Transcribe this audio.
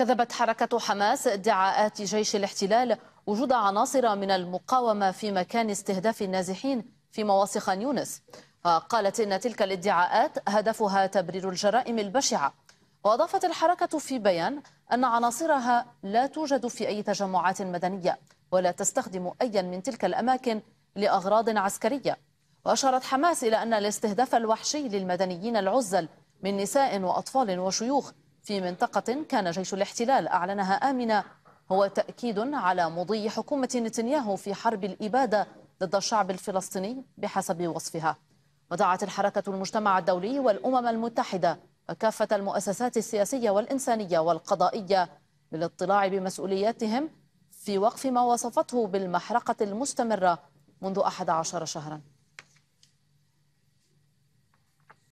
كذبت حركة حماس ادعاءات جيش الاحتلال وجود عناصر من المقاومة في مكان استهداف النازحين في مواصي خان يونس قالت إن تلك الادعاءات هدفها تبرير الجرائم البشعة وأضافت الحركة في بيان أن عناصرها لا توجد في أي تجمعات مدنية ولا تستخدم أيا من تلك الأماكن لأغراض عسكرية وأشارت حماس إلى أن الاستهداف الوحشي للمدنيين العزل من نساء وأطفال وشيوخ في منطقة كان جيش الاحتلال أعلنها آمنة هو تأكيد على مضي حكومة نتنياهو في حرب الإبادة ضد الشعب الفلسطيني بحسب وصفها ودعت الحركة المجتمع الدولي والأمم المتحدة وكافة المؤسسات السياسية والإنسانية والقضائية للاطلاع بمسؤولياتهم في وقف ما وصفته بالمحرقة المستمرة منذ 11 شهراً